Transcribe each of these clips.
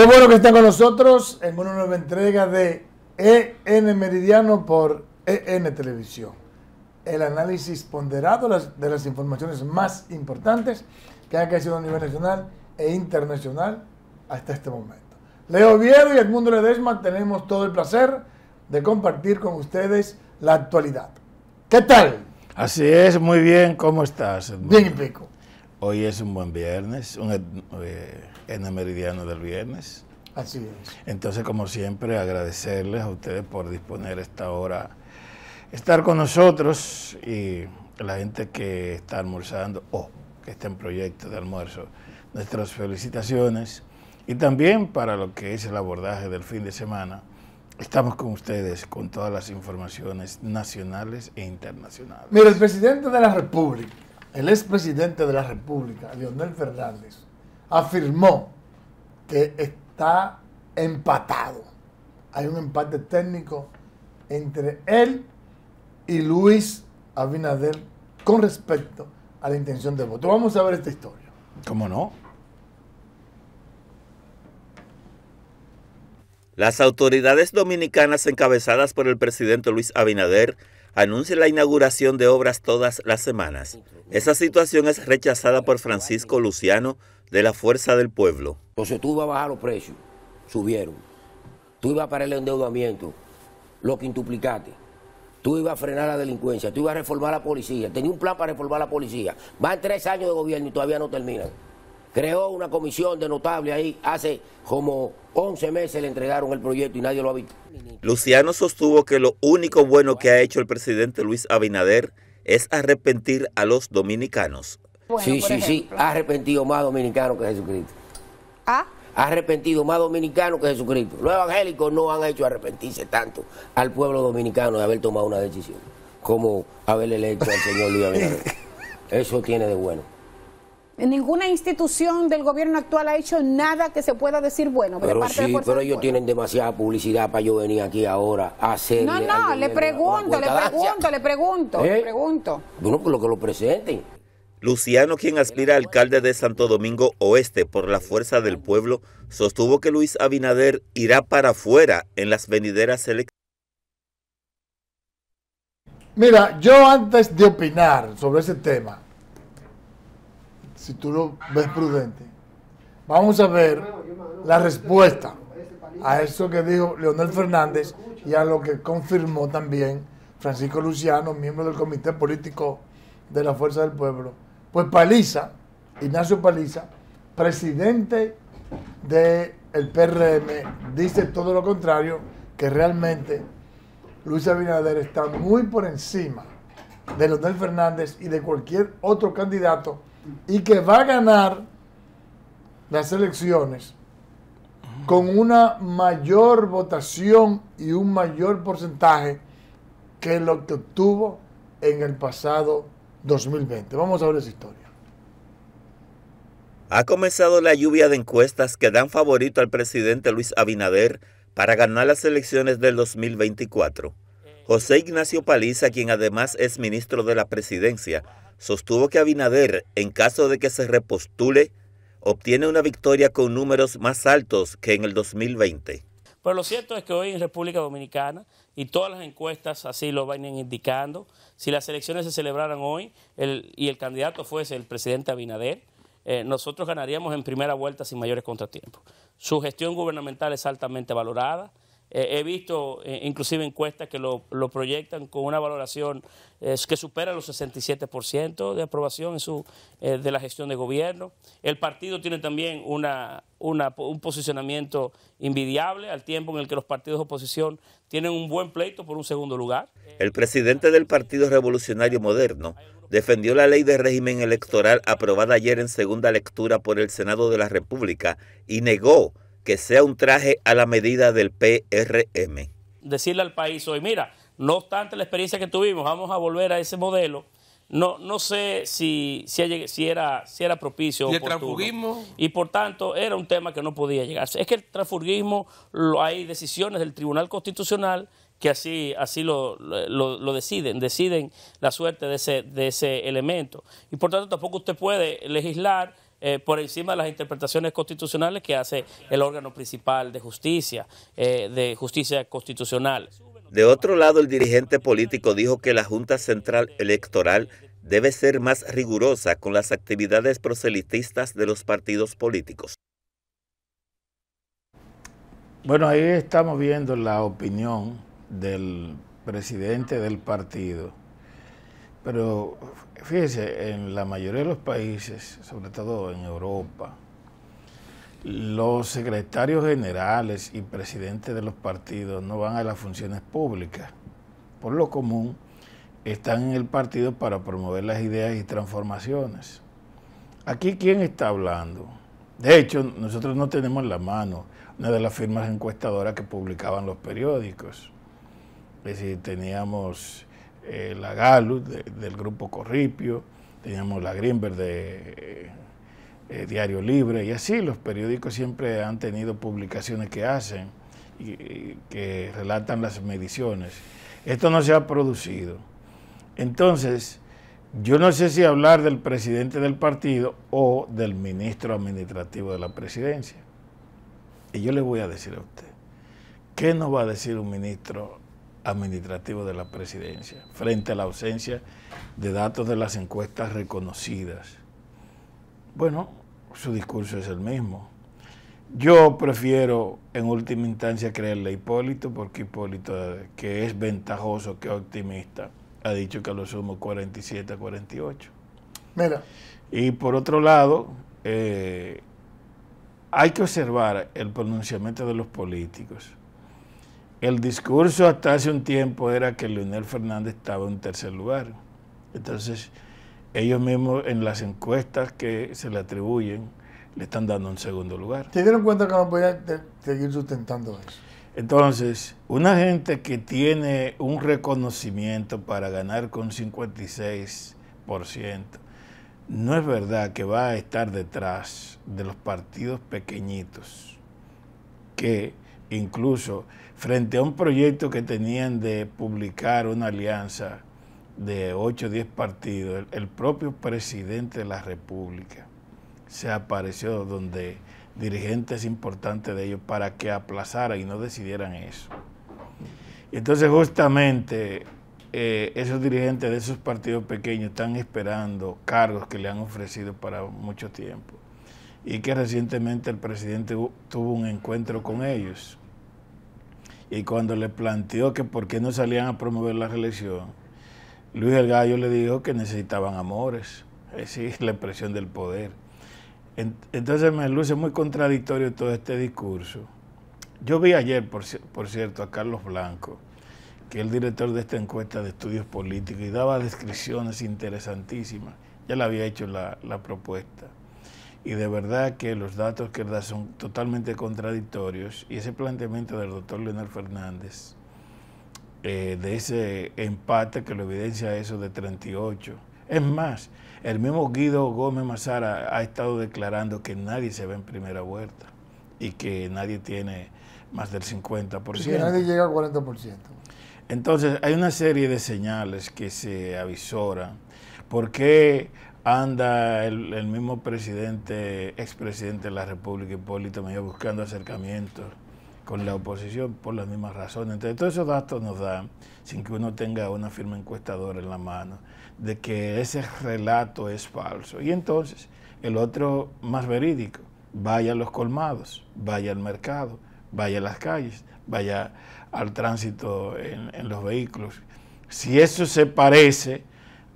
Qué bueno que estén con nosotros en una nueva entrega de EN Meridiano por EN Televisión. El análisis ponderado de las informaciones más importantes que han crecido a nivel nacional e internacional hasta este momento. Leo Viero y Edmundo Ledesma tenemos todo el placer de compartir con ustedes la actualidad. ¿Qué tal? Así es, muy bien, ¿cómo estás? Edmundo? Bien y pico. Hoy es un buen viernes, un, eh, en el meridiano del viernes. Así es. Entonces, como siempre, agradecerles a ustedes por disponer esta hora, estar con nosotros y la gente que está almorzando o que está en proyecto de almuerzo, nuestras felicitaciones. Y también para lo que es el abordaje del fin de semana, estamos con ustedes con todas las informaciones nacionales e internacionales. Mira, el presidente de la República, el ex expresidente de la República, Leonel Fernández, afirmó que está empatado. Hay un empate técnico entre él y Luis Abinader con respecto a la intención de voto. Vamos a ver esta historia. ¿Cómo no? Las autoridades dominicanas encabezadas por el presidente Luis Abinader anuncian la inauguración de obras todas las semanas. Esa situación es rechazada por Francisco Luciano, de la fuerza del pueblo. Entonces tú ibas a bajar los precios, subieron. Tú ibas a parar el endeudamiento, lo quintuplicaste. Tú ibas a frenar la delincuencia, tú ibas a reformar la policía. Tenía un plan para reformar la policía. Van tres años de gobierno y todavía no terminan. Creó una comisión de notables ahí hace como 11 meses le entregaron el proyecto y nadie lo ha visto. Luciano sostuvo que lo único bueno que ha hecho el presidente Luis Abinader es arrepentir a los dominicanos sí, sí, sí. Ha arrepentido más dominicano que Jesucristo. ¿Ah? Ha arrepentido más dominicano que Jesucristo. Los evangélicos no han hecho arrepentirse tanto al pueblo dominicano de haber tomado una decisión como haberle hecho al señor Luis Abinader. Eso tiene de bueno. ¿En Ninguna institución del gobierno actual ha hecho nada que se pueda decir bueno. Pero sí, pero ellos tienen demasiada publicidad para yo venir aquí ahora a hacer. No, no, le pregunto, le pregunto, le pregunto, ¿Eh? le pregunto, Bueno, pues lo que lo presenten. Luciano, quien aspira a alcalde de Santo Domingo Oeste por la fuerza del pueblo, sostuvo que Luis Abinader irá para afuera en las venideras elecciones. Mira, yo antes de opinar sobre ese tema, si tú lo ves prudente, vamos a ver la respuesta a eso que dijo Leonel Fernández y a lo que confirmó también Francisco Luciano, miembro del Comité Político de la Fuerza del Pueblo pues Paliza, Ignacio Paliza, presidente del PRM, dice todo lo contrario, que realmente Luis Abinader está muy por encima de Leonel Fernández y de cualquier otro candidato y que va a ganar las elecciones con una mayor votación y un mayor porcentaje que lo que obtuvo en el pasado 2020. Vamos a ver esa historia. Ha comenzado la lluvia de encuestas que dan favorito al presidente Luis Abinader para ganar las elecciones del 2024. José Ignacio Paliza, quien además es ministro de la presidencia, sostuvo que Abinader, en caso de que se repostule, obtiene una victoria con números más altos que en el 2020. Pero lo cierto es que hoy en República Dominicana y todas las encuestas así lo van indicando. Si las elecciones se celebraran hoy y el candidato fuese el presidente Abinader, eh, nosotros ganaríamos en primera vuelta sin mayores contratiempos. Su gestión gubernamental es altamente valorada. Eh, he visto eh, inclusive encuestas que lo, proyectan con una valoración eh, que supera los 67% de aprobación en su, de la gestión de gobierno. El partido tiene también una, un posicionamiento invidiable al tiempo en el que los partidos de oposición tienen un buen pleito por un segundo lugar. El presidente del Partido Revolucionario Moderno defendió la ley de régimen electoral aprobada ayer en segunda lectura por el Senado de la República y negó que sea un traje a la medida del PRM. Decirle al país hoy, mira, no obstante la experiencia que tuvimos, vamos a volver a ese modelo. No, no sé si, si, era, si era propicio o Y por tanto, era un tema que no podía llegarse. Es que el transfugismo, hay decisiones del Tribunal Constitucional que así, así lo, lo, deciden, deciden la suerte de ese, de ese elemento. Y por tanto, tampoco usted puede legislar eh, por encima de las interpretaciones constitucionales que hace el órgano principal de justicia, eh, de justicia constitucional. De otro lado, el dirigente político dijo que la Junta Central Electoral debe ser más rigurosa con las actividades proselitistas de los partidos políticos. Bueno, ahí estamos viendo la opinión del presidente del partido, pero Fíjense, en la mayoría de los países, sobre todo en Europa, los secretarios generales y presidentes de los partidos no van a las funciones públicas. Por lo común, están en el partido para promover las ideas y transformaciones. Aquí, ¿quién está hablando? De hecho, nosotros no tenemos la mano una de las firmas encuestadoras que publicaban los periódicos. Es decir, teníamos eh, la Galus del grupo Corripio, teníamos la Greenberg de eh, eh, Diario Libre, y así los periódicos siempre han tenido publicaciones que hacen y, que relatan las mediciones. Esto no se ha producido. Entonces, yo no sé si hablar del presidente del partido o del ministro administrativo de la presidencia. Y yo le voy a decir a usted, ¿qué nos va a decir un ministro administrativo de la presidencia, frente a la ausencia de datos de las encuestas reconocidas. Bueno, su discurso es el mismo. Yo prefiero en última instancia creerle a Hipólito, porque Hipólito, que es ventajoso, que optimista, ha dicho que lo sumo 47 a 48. Y por otro lado, eh, hay que observar el pronunciamiento de los políticos. El discurso hasta hace un tiempo era que Leonel Fernández estaba en tercer lugar. Entonces, ellos mismos en las encuestas que se le atribuyen, le están dando un segundo lugar. ¿Te dieron cuenta que no podían seguir sustentando eso? Entonces, una gente que tiene un reconocimiento para ganar con 56%, no es verdad que va a estar detrás de los partidos pequeñitos que incluso frente a un proyecto que tenían de publicar una alianza de 8 o 10 partidos, el, propio presidente de la República se apareció donde dirigentes importantes de ellos para que aplazaran y no decidieran eso. Entonces justamente eh, esos dirigentes de esos partidos pequeños están esperando cargos que le han ofrecido para mucho tiempo y que recientemente el presidente tuvo un encuentro con ellos y cuando le planteó que por qué no salían a promover la reelección, Luis el Gallo le dijo que necesitaban amores, es decir, la expresión del poder. Entonces me luce muy contradictorio todo este discurso. Yo vi ayer, por, cierto, a Carlos Blanco, que es el director de esta encuesta de estudios políticos, y daba descripciones interesantísimas. Ya le había hecho la propuesta y de verdad que los datos que da son totalmente contradictorios y ese planteamiento del doctor Leonel Fernández, eh, de ese empate que lo evidencia eso de 38. Es más, el mismo Guido Gómez Mazara ha estado declarando que nadie se ve en primera vuelta y que nadie tiene más del 50%. Y que nadie llega al 40%. Entonces, hay una serie de señales que se avisoran. ¿Por qué anda el, mismo presidente, expresidente de la República, Hipólito medio buscando acercamientos con la oposición por las mismas razones. Entonces, todos esos datos nos dan, sin que uno tenga una firma encuestadora en la mano, de que ese relato es falso. Y entonces, el otro más verídico, vaya a los colmados, vaya al mercado, vaya a las calles, vaya al tránsito en los vehículos. Si eso se parece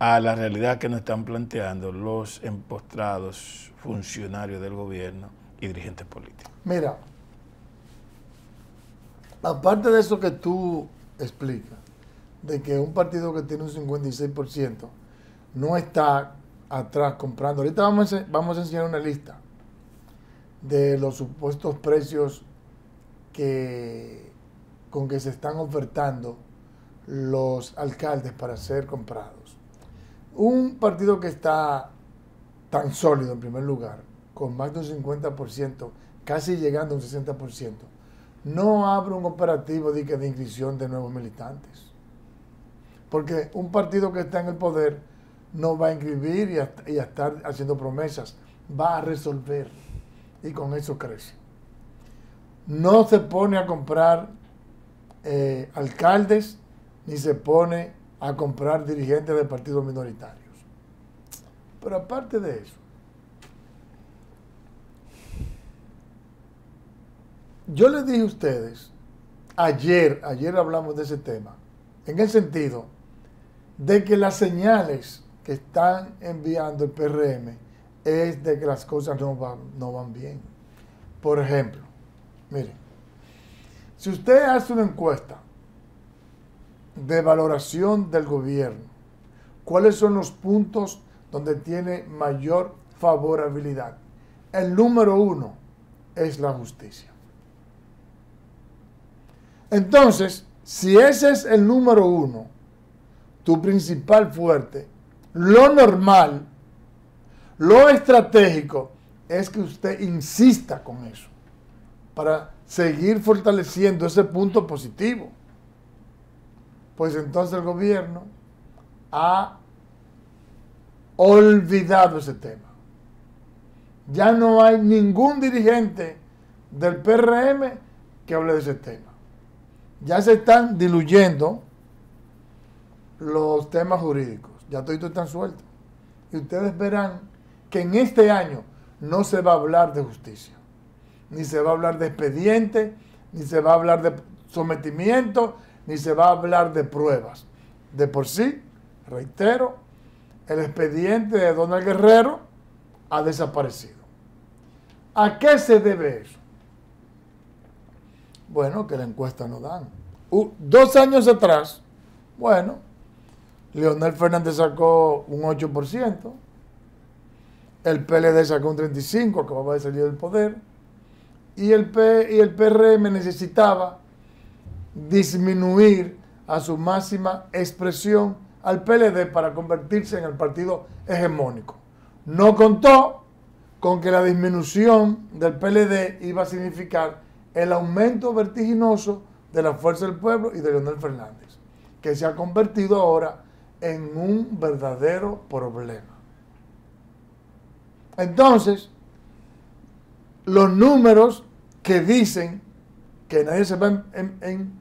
a la realidad que nos están planteando los empostrados funcionarios del gobierno y dirigentes políticos. Mira, aparte de eso que tú explicas, de que un partido que tiene un 56% no está atrás comprando. Ahorita vamos a, vamos a enseñar una lista de los supuestos precios que, con que se están ofertando los alcaldes para ser comprados un partido que está tan sólido en primer lugar, con más de un 50%, casi llegando a un 60%, no abre un operativo de, inscripción de nuevos militantes. Porque un partido que está en el poder no va a inscribir y a, estar haciendo promesas, va a resolver y con eso crece. No se pone a comprar eh, alcaldes ni se pone a comprar dirigentes de partidos minoritarios. Pero aparte de eso, yo les dije a ustedes, ayer, ayer hablamos de ese tema, en el sentido de que las señales que están enviando el PRM es de que las cosas no van, no van bien. Por ejemplo, miren, si usted hace una encuesta de valoración del gobierno. ¿Cuáles son los puntos donde tiene mayor favorabilidad? El número uno es la justicia. Entonces, si ese es el número uno, tu principal fuerte, lo normal, lo estratégico, es que usted insista con eso para seguir fortaleciendo ese punto positivo pues entonces el gobierno ha olvidado ese tema. Ya no hay ningún dirigente del PRM que hable de ese tema. Ya se están diluyendo los temas jurídicos. Ya todos está suelto. Y ustedes verán que en este año no se va a hablar de justicia, ni se va a hablar de expediente, ni se va a hablar de sometimiento, ni se va a hablar de pruebas. De por sí, reitero, el expediente de Donald Guerrero ha desaparecido. ¿A qué se debe eso? Bueno, que la encuesta no dan. dos años atrás, bueno, Leonel Fernández sacó un 8%, el PLD sacó un 35%, acababa de salir del poder, y el, y el PRM necesitaba disminuir a su máxima expresión al PLD para convertirse en el partido hegemónico. No contó con que la disminución del PLD iba a significar el aumento vertiginoso de la fuerza del pueblo y de Leonel Fernández, que se ha convertido ahora en un verdadero problema. Entonces, los números que dicen que nadie se va en, en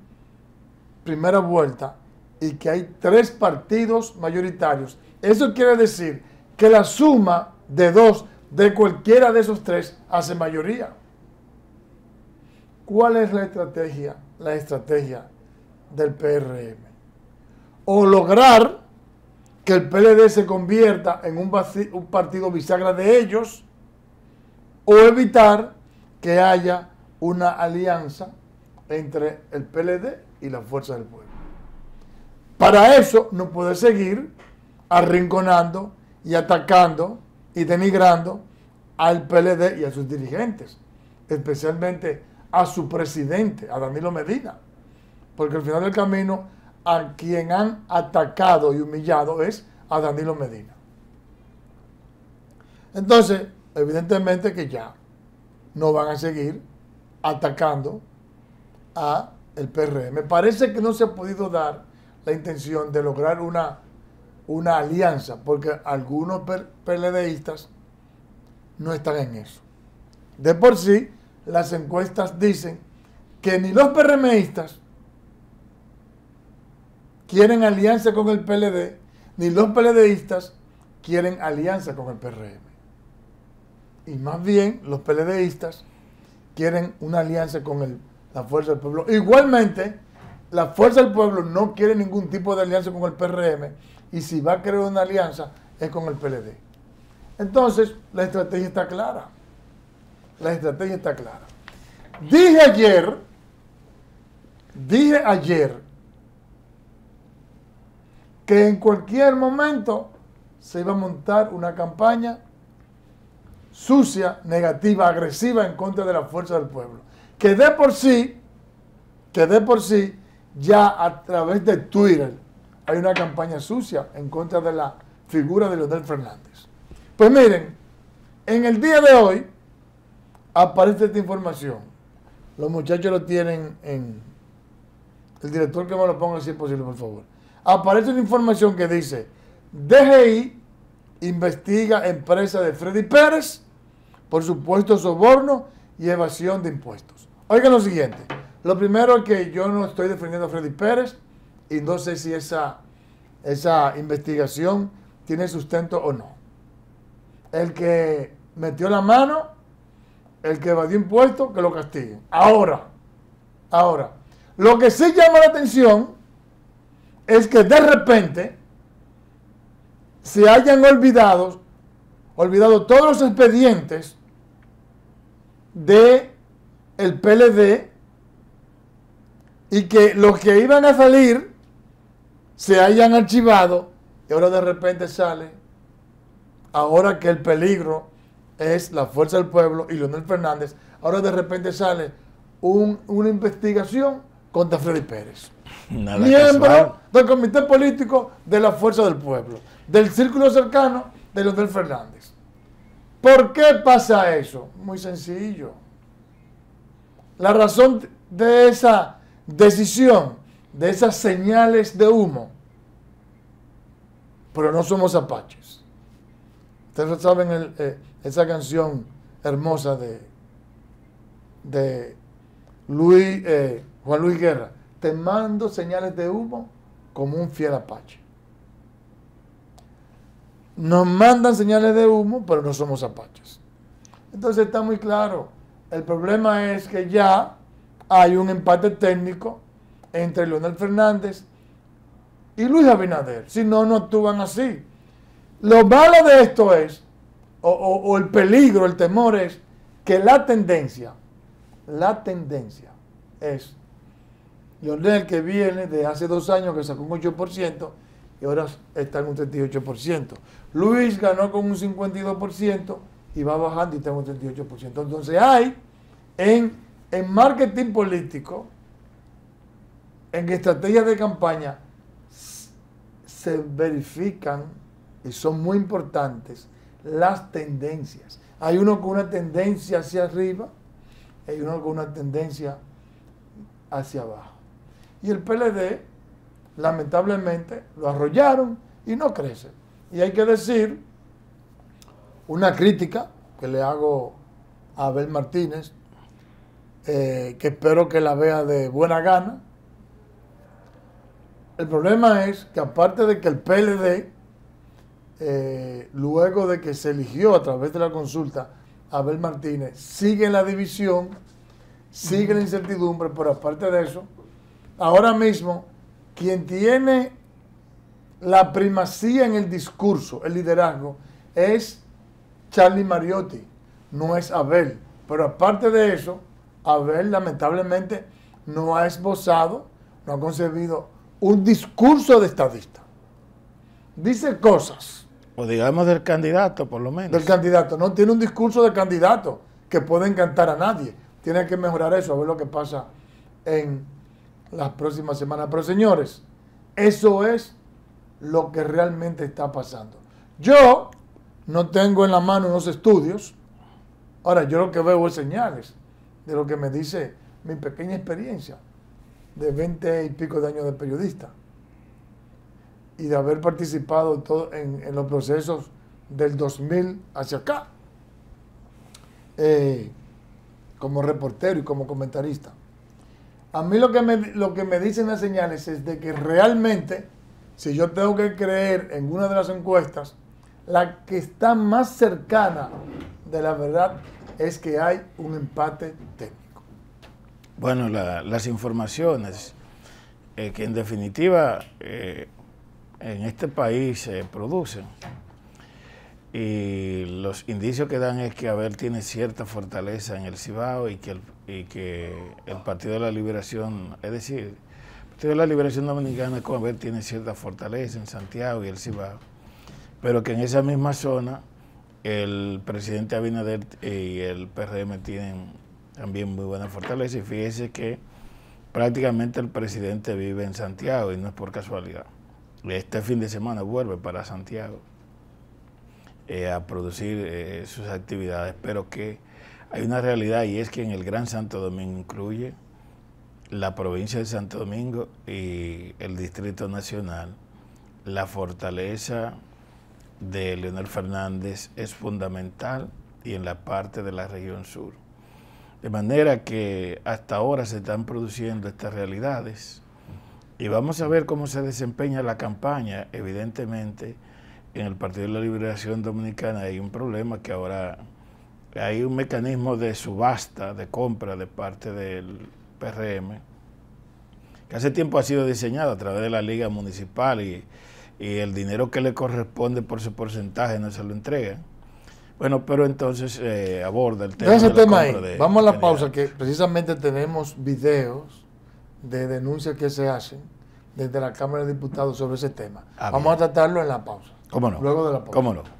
primera vuelta y que hay tres partidos mayoritarios. Eso quiere decir que la suma de dos de cualquiera de esos tres hace mayoría. ¿Cuál es la estrategia? La estrategia del PRM. O lograr que el PLD se convierta en un, un partido bisagra de ellos, o evitar que haya una alianza entre el PLD y la fuerza del pueblo. Para eso no puede seguir arrinconando y atacando y denigrando al PLD y a sus dirigentes, especialmente a su presidente, a Danilo Medina, porque al final del camino a quien han atacado y humillado es a Danilo Medina. Entonces, evidentemente que ya no van a seguir atacando a el PRM. Me parece que no se ha podido dar la intención de lograr una, una alianza, porque algunos PLDistas no están en eso. De por sí, las encuestas dicen que ni los PRMistas quieren alianza con el PLD, ni los PLDistas quieren alianza con el PRM. Y más bien los PLDistas quieren una alianza con el la fuerza del pueblo. Igualmente, la fuerza del pueblo no quiere ningún tipo de alianza con el PRM y si va a crear una alianza es con el PLD. Entonces, la estrategia está clara. La estrategia está clara. Dije ayer, dije ayer, que en cualquier momento se iba a montar una campaña sucia, negativa, agresiva en contra de la fuerza del pueblo que de por sí, que de por sí, ya a través de Twitter hay una campaña sucia en contra de la figura de Leonel Fernández. Pues miren, en el día de hoy aparece esta información. Los muchachos lo tienen en... El director que me lo ponga si es posible, por favor. Aparece una información que dice, DGI investiga empresa de Freddy Pérez por supuesto soborno y evasión de impuestos. Oigan lo siguiente. Lo primero es que yo no estoy defendiendo a Freddy Pérez y no sé si esa, esa investigación tiene sustento o no. El que metió la mano, el que evadió impuestos, que lo castiguen. Ahora, ahora, lo que sí llama la atención es que de repente se hayan olvidado, olvidado todos los expedientes de el PLD y que los que iban a salir se hayan archivado y ahora de repente sale, ahora que el peligro es la fuerza del pueblo y Leonel Fernández, ahora de repente sale una investigación contra Freddy Pérez. miembro del comité político de la fuerza del pueblo, del círculo cercano de Leonel Fernández. ¿Por qué pasa eso? Muy sencillo. La razón de esa decisión, de esas señales de humo, pero no somos apaches. Ustedes saben eh, esa canción hermosa de, de eh, Juan Luis Guerra. Te mando señales de humo como un fiel apache. Nos mandan señales de humo, pero no somos apaches. Entonces está muy claro. El problema es que ya hay un empate técnico entre Leonel Fernández y Luis Abinader. Si no, no actúan así. Lo malo de esto es, o, el peligro, el temor es, que la tendencia, la tendencia es Leonel que viene de hace dos años que sacó un 8% y ahora está en un 38%. Luis ganó con un 52% y va bajando y tengo 38%. Entonces hay en, en marketing político, en estrategias de campaña, se verifican y son muy importantes las tendencias. Hay uno con una tendencia hacia arriba, hay uno con una tendencia hacia abajo. Y el PLD, lamentablemente, lo arrollaron y no crece. Y hay que decir una crítica que le hago a Abel Martínez, eh, que espero que la vea de buena gana. El problema es que aparte de que el PLD, eh, luego de que se eligió a través de la consulta a Abel Martínez, sigue en la división, sigue la incertidumbre, pero aparte de eso, ahora mismo quien tiene la primacía en el discurso, el liderazgo, es Charlie Mariotti, no es Abel. Pero aparte de eso, Abel lamentablemente no ha esbozado, no ha concebido un discurso de estadista. Dice cosas. O digamos del candidato, por lo menos. Del candidato. No tiene un discurso de candidato que pueda encantar a nadie. Tiene que mejorar eso, a ver lo que pasa en las próximas semanas. Pero señores, eso es lo que realmente está pasando. Yo no tengo en la mano unos estudios. Ahora, yo lo que veo es señales de lo que me dice mi pequeña experiencia de 20 y pico de años de periodista y de haber participado en, los procesos del 2000 hacia acá, eh, como reportero y como comentarista. A mí lo que, me, lo que me dicen las señales es de que realmente, si yo tengo que creer en una de las encuestas, la que está más cercana de la verdad es que hay un empate técnico. Bueno, las informaciones eh, que en definitiva eh, en este país se producen y los indicios que dan es que Abel tiene cierta fortaleza en el Cibao y que el, y que el Partido de la Liberación, es decir, el Partido de la Liberación Dominicana con Abel tiene cierta fortaleza en Santiago y el Cibao pero que en esa misma zona el presidente Abinader y el PRM tienen también muy buena fortaleza y fíjese que prácticamente el presidente vive en Santiago y no es por casualidad. Este fin de semana vuelve para Santiago eh, a producir eh, sus actividades, pero que hay una realidad y es que en el Gran Santo Domingo incluye la provincia de Santo Domingo y el Distrito Nacional, la fortaleza de Leonel Fernández es fundamental y en la parte de la región sur. De manera que hasta ahora se están produciendo estas realidades y vamos a ver cómo se desempeña la campaña. Evidentemente, en el Partido de la Liberación Dominicana hay un problema que ahora hay un mecanismo de subasta, de compra de parte del PRM, que hace tiempo ha sido diseñado a través de la Liga Municipal y y el dinero que le corresponde por ese porcentaje no se lo entrega. Bueno, pero entonces eh, aborda el tema. De Vamos a la pausa, que precisamente tenemos videos de denuncias que se hacen desde la Cámara de Diputados sobre ese tema. Ah, Vamos a tratarlo en la pausa. ¿Cómo no? Luego de la pausa. ¿Cómo no?